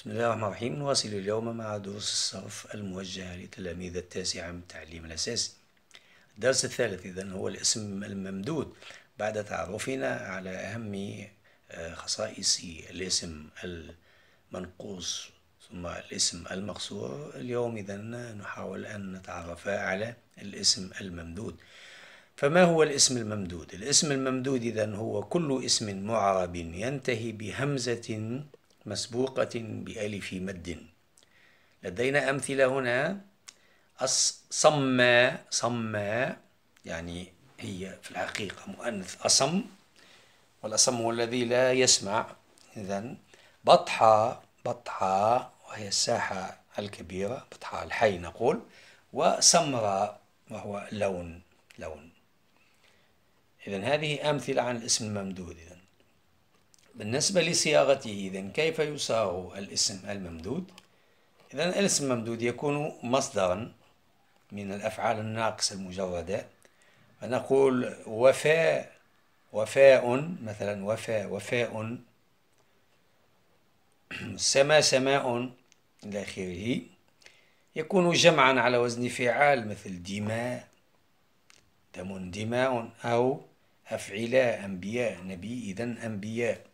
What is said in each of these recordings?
بسم الله الرحمن الرحيم نواصل اليوم مع دروس الصرف الموجهة لتلاميذ التاسع من التعليم الأساسي الدرس الثالث إذا هو الاسم الممدود بعد تعرفنا على أهم آه، خصائص الاسم المنقوص ثم الاسم المقصور اليوم إذا نحاول أن نتعرف على الاسم الممدود فما هو الاسم الممدود؟ الاسم الممدود إذا هو كل اسم معرب ينتهي بهمزة مسبوقة بألف مد لدينا أمثلة هنا صما صما يعني هي في الحقيقة مؤنث أصم والأصم هو الذي لا يسمع إذا بطحة بطحة وهي الساحة الكبيرة بطحة الحي نقول وسمرة وهو لون لون إذا هذه أمثلة عن الاسم الممدود بالنسبة لصياغته إذا كيف يصاغ الاسم الممدود؟ إذا الاسم الممدود يكون مصدرا من الأفعال الناقصة المجردة فنقول وفاء وفاء مثلا وفاء وفاء سما سماء إلى آخره يكون جمعا على وزن فعال مثل دماء دم دماء أو أفعلاء أنبياء نبي إذا أنبياء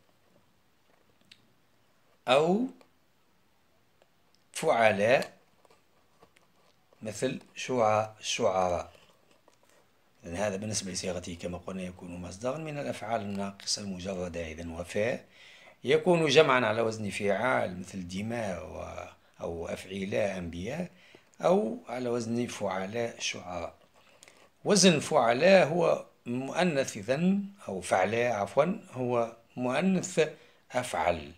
أو فعلاء مثل شعراء إذن هذا بالنسبة لصيغته كما قلنا يكون مصدرا من الأفعال الناقصة المجردة إذا وفاء يكون جمعا على وزن فعال مثل دماء و... أو أفعيلاء أنبياء أو على وزن فعلاء شعراء وزن فعلاء هو مؤنث إذن أو فعلاء عفوا هو مؤنث أفعل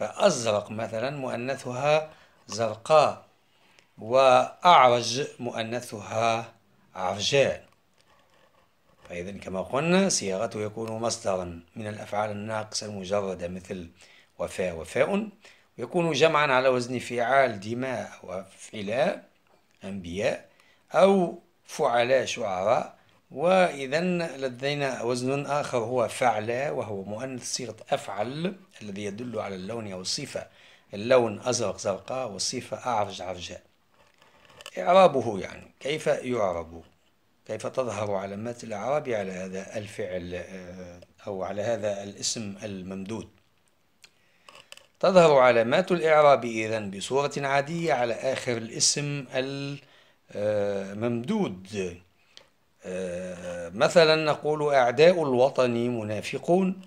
فأزرق مثلا مؤنثها زرقاء وأعرج مؤنثها عرجان فإذا كما قلنا صياغته يكون مصدرا من الأفعال الناقصة المجردة مثل وفاء وفاء ويكون جمعا على وزن فعال دماء وفعلاء أنبياء أو فعلاء شعراء وإذا لدينا وزن آخر هو فعل وهو مؤنث صيغة أفعل الذي يدل على اللون أو الصفة اللون أزرق زرقاء والصفة أعرج عرجاء إعرابه يعني كيف يعرب كيف تظهر علامات الإعراب على هذا الفعل آه، أو على هذا الاسم الممدود تظهر علامات الإعراب إذا بصورة عادية على آخر الاسم الممدود آه، آه، مثلا نقول أعداء الوطن منافقون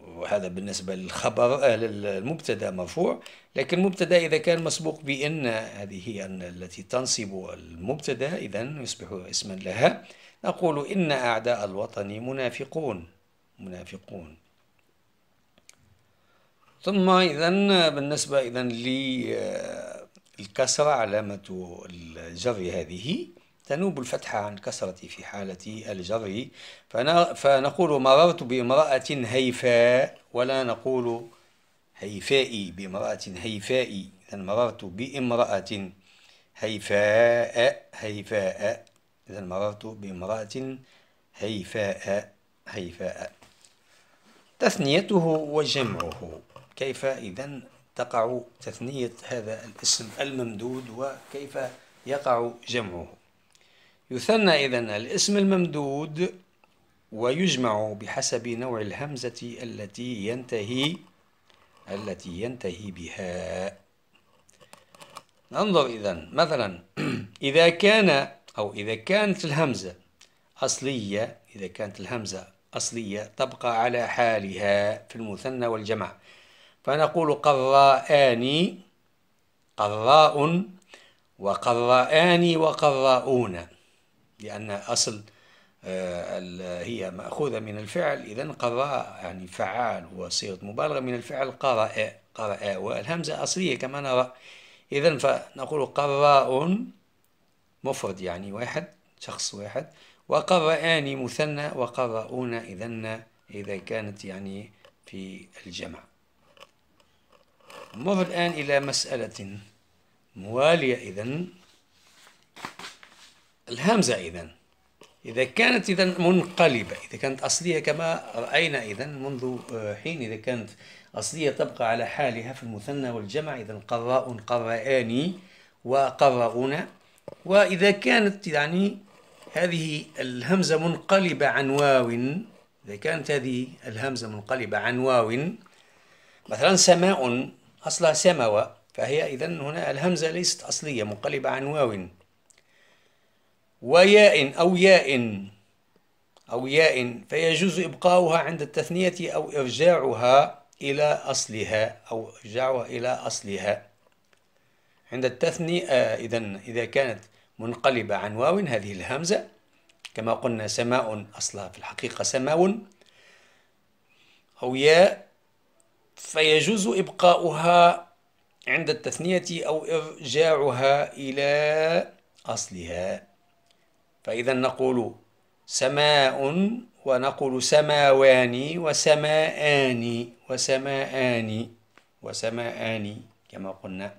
وهذا بالنسبة للخبر آه، للمبتدا مرفوع لكن مبتدا إذا كان مسبوق بإن هذه هي التي تنصب المبتدا إذا يصبح اسما لها نقول إن أعداء الوطن منافقون منافقون ثم إذا بالنسبة إذا للكسرة علامة الجر هذه تنوب الفتحة عن كسرة في حالة الجر فنقول مررت بامرأة هيفاء ولا نقول هيفاء بامرأة هيفاء إذا مررت بامرأة هيفاء هيفاء إذا مررت بامرأة هيفاء هيفاء تثنيته وجمعه كيف إذا تقع تثنية هذا الاسم الممدود وكيف يقع جمعه يثنى إذن الاسم الممدود ويجمع بحسب نوع الهمزة التي ينتهي التي ينتهي بها ننظر إذا مثلا إذا كان أو إذا كانت الهمزة أصلية إذا كانت الهمزة أصلية تبقى على حالها في المثنى والجمع فنقول قراءان قراء وقراءان وقراؤون لأن أصل آه، هي مأخوذة من الفعل إذا قراء يعني فعال هو صيغة مبالغة من الفعل قرأ قرأ والهمزة أصلية كما نرى إذا فنقول قراء مفرد يعني واحد شخص واحد وقرآن مثنى وقرؤون إذا إذا كانت يعني في الجمع نمر الآن إلى مسألة موالية إذا الهمزة إذا إذا كانت إذا منقلبة إذا كانت أصلية كما رأينا إذا منذ آه، حين إذا كانت أصلية تبقى على حالها في المثنى والجمع إذا قراء قرآني وقرؤون وإذا كانت يعني هذه الهمزة منقلبة عن واو إذا كانت هذه الهمزة منقلبة عن واو مثلا سماء أصلها سماوة فهي إذا هنا الهمزة ليست أصلية منقلبة عن واو وياء أو ياء أو ياء فيجوز إبقاؤها عند التثنية أو إرجاعها إلى أصلها أو إرجاعها إلى أصلها عند التثنية آه، إذا إذا كانت منقلبة عن واو هذه الهمزة كما قلنا سماء أصلها في الحقيقة سماء أو ياء فيجوز إبقاؤها عند التثنية أو إرجاعها إلى أصلها فإذا نقول سماء ونقول سماوان وسماءان وسماءان وسماءان كما قلنا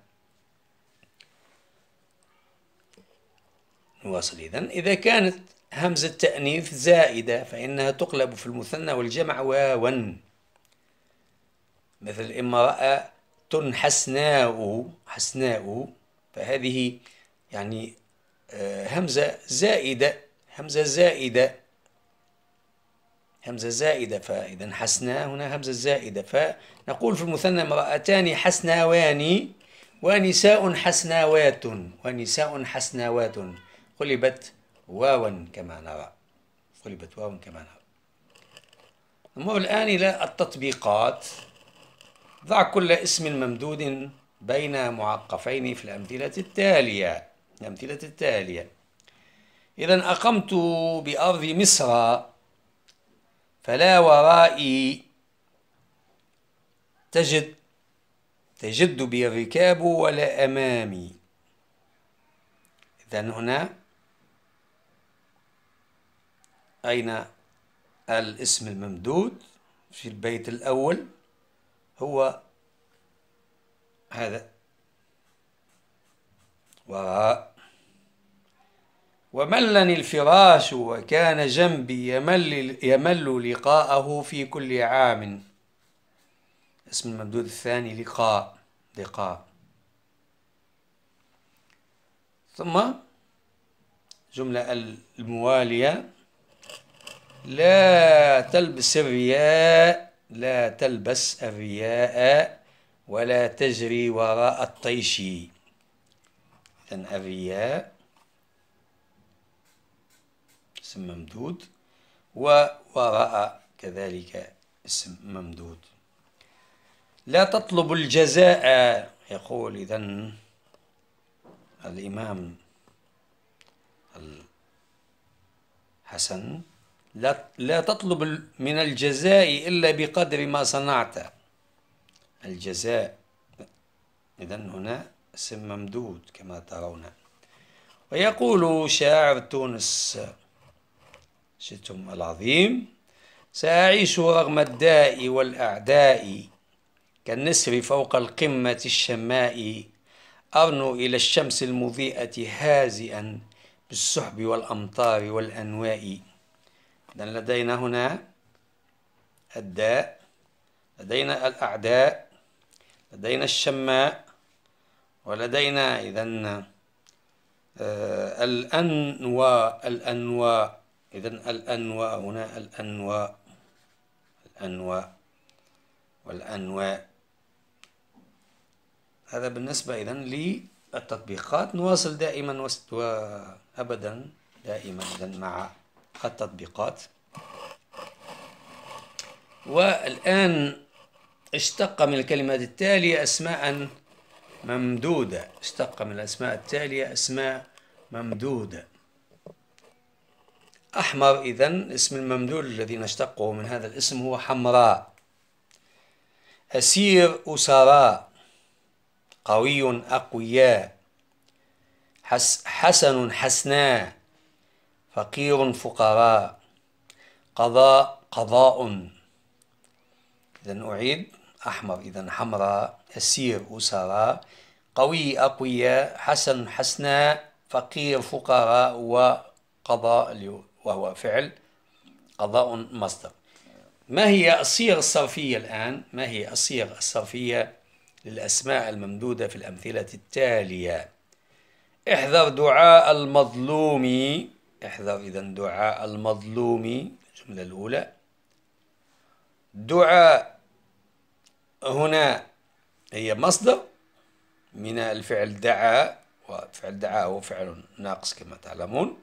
نواصل إذا إذا كانت همزة التأنيث زائدة فإنها تقلب في المثنى والجمع واوا مثل امرأة حسناء حسناء فهذه يعني همزة زائدة همزة زائدة همزة زائدة فإذا حسنا هنا همزة زائدة فنقول في المثنى امرأتان حسناوان ونساء حسناوات ونساء حسناوات قلبت واوا كما نرى قلبت واوا كما نرى نمر الآن إلى التطبيقات ضع كل اسم ممدود بين معقفين في الأمثلة التالية الأمثلة التالية إذا أقمت بأرض مصر فلا ورائي تجد تجد بي الركاب ولا أمامي إذا هنا أين الاسم الممدود في البيت الأول هو هذا و وملني الفراش وكان جنبي يمل, يمل لقاءه في كل عام اسم الممدود الثاني لقاء لقاء ثم جملة الموالية لا تلبس الرياء لا تلبس الرياء ولا تجري وراء الطيش إذا أفياء اسم ممدود ووراء كذلك اسم ممدود لا تطلب الجزاء يقول إذا الإمام الحسن لا, لا تطلب من الجزاء إلا بقدر ما صنعت الجزاء إذا هنا اسم ممدود كما ترون ويقول شاعر تونس شتم العظيم سأعيش رغم الداء والأعداء كالنسر فوق القمة الشماء أرنو إلى الشمس المضيئة هازئا بالسحب والأمطار والأنواء إذا لدينا هنا الداء لدينا الأعداء لدينا الشماء ولدينا إذا آه، الأنواء الأنواء إذا الأنواء هنا الأنواء الأنواء والأنواء هذا بالنسبة إذا للتطبيقات نواصل دائما وأبدا دائما إذا مع التطبيقات والآن اشتق من الكلمات التالية أسماء ممدودة اشتق من الأسماء التالية أسماء ممدودة أحمر إذا اسم الممدود الذي نشتقه من هذا الاسم هو حمراء أسير أسراء قوي أقوياء حس حسن حسناء فقير فقراء قضاء قضاء إذا أعيد أحمر إذا حمراء أسير أسراء قوي أقوياء حسن حسناء فقير فقراء وقضاء وهو فعل قضاء مصدر ما هي الصيغ الصرفية الآن؟ ما هي الصيغ الصرفية للأسماء الممدودة في الأمثلة التالية احذر دعاء المظلوم احذر إذا دعاء المظلوم الجملة الأولى دعاء هنا هي مصدر من الفعل دعا وفعل دعا هو فعل ناقص كما تعلمون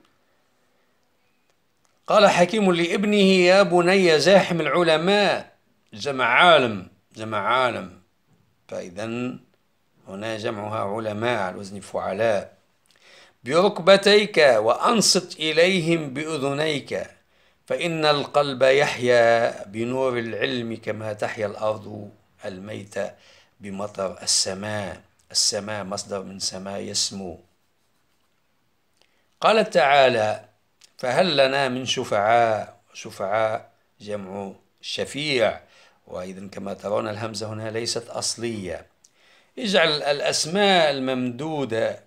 قال حكيم لابنه يا بني زاحم العلماء جمع عالم جمع عالم فإذا هنا جمعها علماء على وزن فعلاء بركبتيك وأنصت إليهم بأذنيك فإن القلب يحيا بنور العلم كما تحيا الأرض الميتة بمطر السماء السماء مصدر من سماء يسمو قال تعالى فهل لنا من شفعاء شفعاء جمع شفيع وإذا كما ترون الهمزة هنا ليست أصلية اجعل الأسماء الممدودة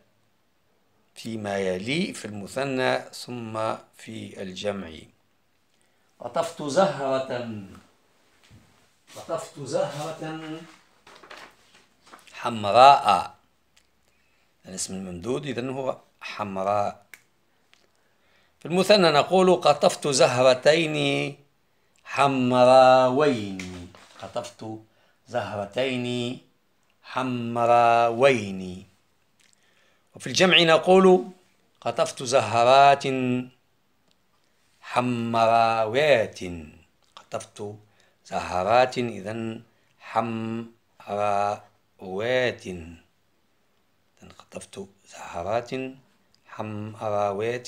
فيما يلي في المثنى ثم في الجمع قطفت زهرة قطفت زهرة حمراء الاسم الممدود إذا هو حمراء في المثنى نقول قطفت زهرتين حمراوين قطفت زهرتين حمراوين وفي الجمع نقول قطفت زهرات حمراوات قطفت سهرات إذا حمراوات إذن خطفت سهرات حمراوات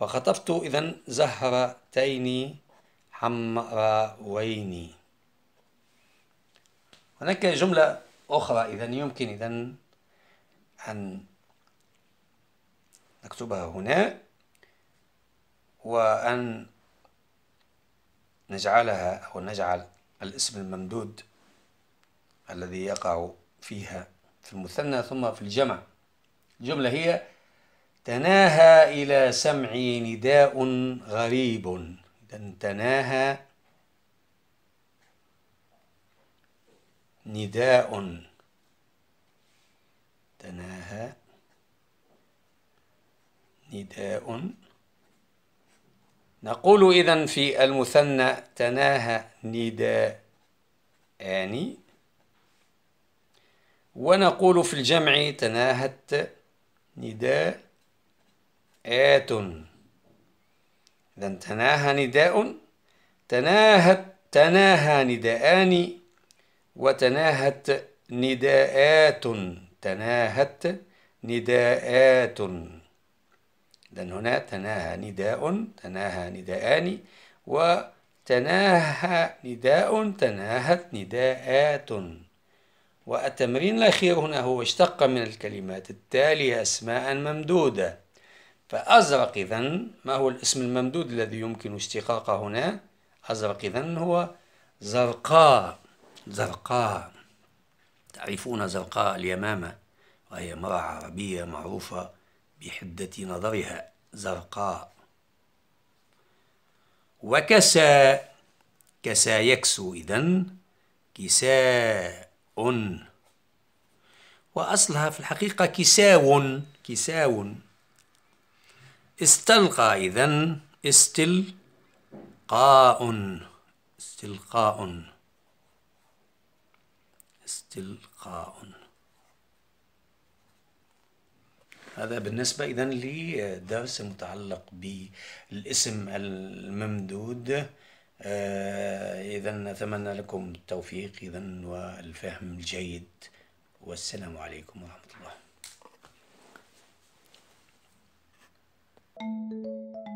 وخطفت إذا زهرتين حمراوين هناك جملة أخرى إذا يمكن إذا أن نكتبها هنا وأن نجعلها أو نجعل الاسم الممدود الذي يقع فيها في المثنى ثم في الجمع الجملة هي تناهى إلى سمعي نداء غريب إذا تناهى نداء تناهى نداء نقول إذا في المثنى تناهى نداءان ونقول في الجمع تناهت نداءات إذا تناهى نداء تناهت تناهى نداءان وتناهت نداءات تناهت نداءات إذا هنا تناهى نداء تناهى نداءان وتناهى نداء تناهت نداءات والتمرين الأخير هنا هو اشتق من الكلمات التالية أسماء ممدودة فأزرق إذا ما هو الاسم الممدود الذي يمكن اشتقاقه هنا أزرق إذا هو زرقاء زرقاء تعرفون زرقاء اليمامة وهي امرأة عربية معروفة بحدة نظرها زرقاء وكسى كسى يكسو إذن كساء وأصلها في الحقيقة كساو كساو استلقى إذن استلقاء استلقاء استلقاء هذا بالنسبة إذا للدرس المتعلق بالاسم الممدود آه، إذا أتمنى لكم التوفيق إذا والفهم الجيد والسلام عليكم ورحمة الله